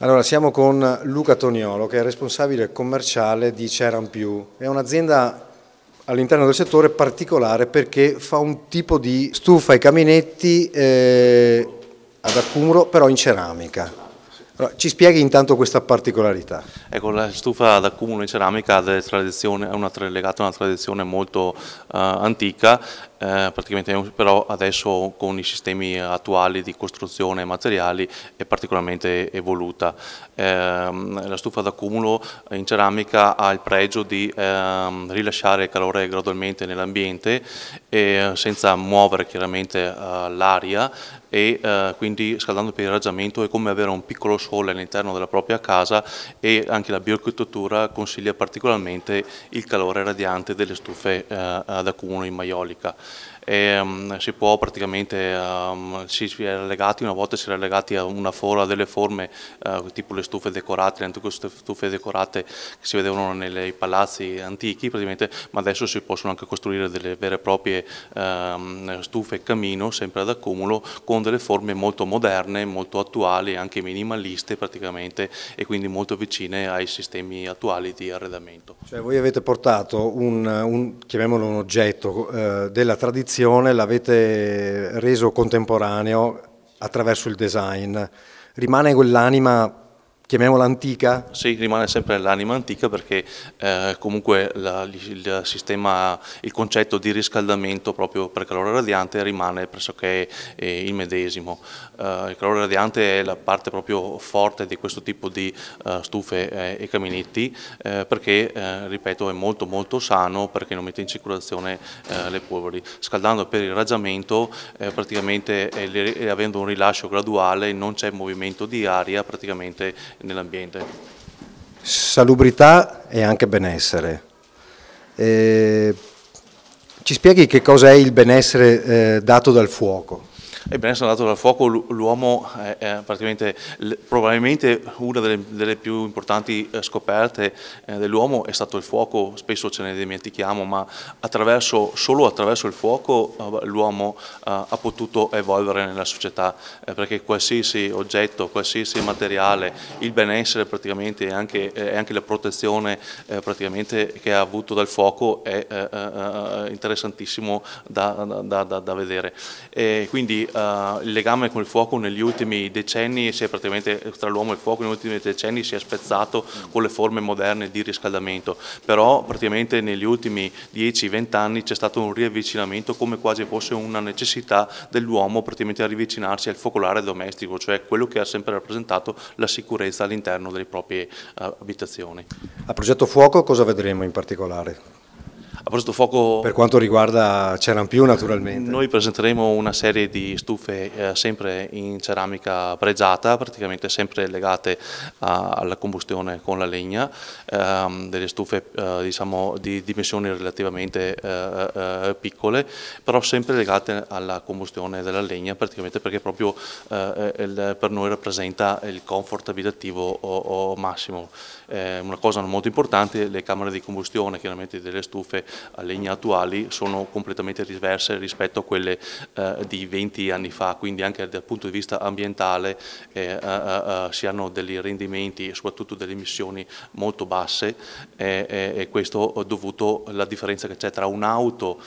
Allora, siamo con Luca Toniolo, che è responsabile commerciale di Ceran È un'azienda all'interno del settore particolare perché fa un tipo di stufa e caminetti eh, ad accumulo, però in ceramica. Allora, ci spieghi intanto questa particolarità? Ecco, la stufa d'accumulo in ceramica è, una, è legata a una tradizione molto eh, antica, eh, praticamente però adesso con i sistemi attuali di costruzione e materiali è particolarmente evoluta. Eh, la stufa d'accumulo in ceramica ha il pregio di ehm, rilasciare calore gradualmente nell'ambiente senza muovere chiaramente eh, l'aria e eh, quindi scaldando per irraggiamento è come avere un piccolo sole all'interno della propria casa e anche la bioarchitettura consiglia particolarmente il calore radiante delle stufe eh, ad accumulo in maiolica. E, um, si può praticamente, um, si era legati, una volta si era legati a una fora, delle forme uh, tipo le stufe decorate, le antiche stufe decorate che si vedevano nei palazzi antichi, praticamente, ma adesso si possono anche costruire delle vere e proprie um, stufe camino, sempre ad accumulo, con delle forme molto moderne, molto attuali, anche minimaliste futuriste praticamente e quindi molto vicine ai sistemi attuali di arredamento. Cioè voi avete portato un, un chiamiamolo un oggetto eh, della tradizione, l'avete reso contemporaneo attraverso il design, rimane quell'anima chiamiamola antica? Sì, rimane sempre l'anima antica perché eh, comunque la, il, sistema, il concetto di riscaldamento proprio per calore radiante rimane pressoché eh, il medesimo. Eh, il calore radiante è la parte proprio forte di questo tipo di eh, stufe eh, e caminetti eh, perché, ripeto, è molto molto sano perché non mette in circolazione le polveri. Scaldando per il raggiamento, praticamente le, avendo un rilascio graduale non c'è movimento di aria, praticamente nell'ambiente. Salubrità e anche benessere. Eh, ci spieghi che cos'è il benessere eh, dato dal fuoco? Ebbene, andato dal fuoco l'uomo è praticamente probabilmente una delle, delle più importanti eh, scoperte eh, dell'uomo è stato il fuoco, spesso ce ne dimentichiamo, ma attraverso, solo attraverso il fuoco eh, l'uomo ha potuto evolvere nella società, perché qualsiasi oggetto, qualsiasi materiale, il benessere praticamente e anche, anche, la protezione praticamente che ha avuto dal fuoco è interessantissimo da, da, da, da vedere. E quindi Uh, il legame con il fuoco negli ultimi decenni, tra l'uomo e il fuoco negli ultimi decenni si è spezzato con le forme moderne di riscaldamento, però praticamente negli ultimi 10-20 anni c'è stato un riavvicinamento come quasi fosse una necessità dell'uomo praticamente a rivicinarsi al focolare domestico, cioè quello che ha sempre rappresentato la sicurezza all'interno delle proprie uh, abitazioni. A progetto fuoco cosa vedremo in particolare? ha preso fuoco... Per quanto riguarda Cerampiù naturalmente. Noi presenteremo una serie di stufe eh, sempre in ceramica pregiata, praticamente sempre legate a, alla combustione con la legna, ehm, delle stufe eh, diciamo, di dimensioni relativamente eh, eh, eh piccole, però sempre legate alla combustione della legna, praticamente perché proprio eh, il, per noi rappresenta il comfort abitativo o, o massimo. una cosa molto importante, le camere di combustione chiaramente delle stufe legna attuali sono completamente diverse rispetto a quelle eh, di 20 anni fa, quindi anche dal punto di vista ambientale eh, eh, si hanno dei rendimenti e soprattutto delle emissioni molto basse e questo dovuto alla differenza che c'è tra un'auto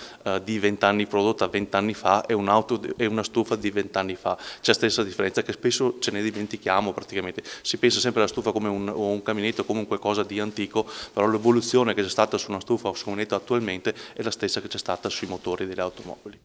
di 20 anni prodotta 20 anni fa e, una stufa di 20 anni fa. C'è la stessa differenza che spesso ce ne dimentichiamo praticamente. Si pensa sempre alla stufa come un, un caminetto, come un qualcosa di antico, però l'evoluzione che c'è stata su una stufa o su un caminetto attuale attualmente è la stessa che c'è stata sui motori delle automobili.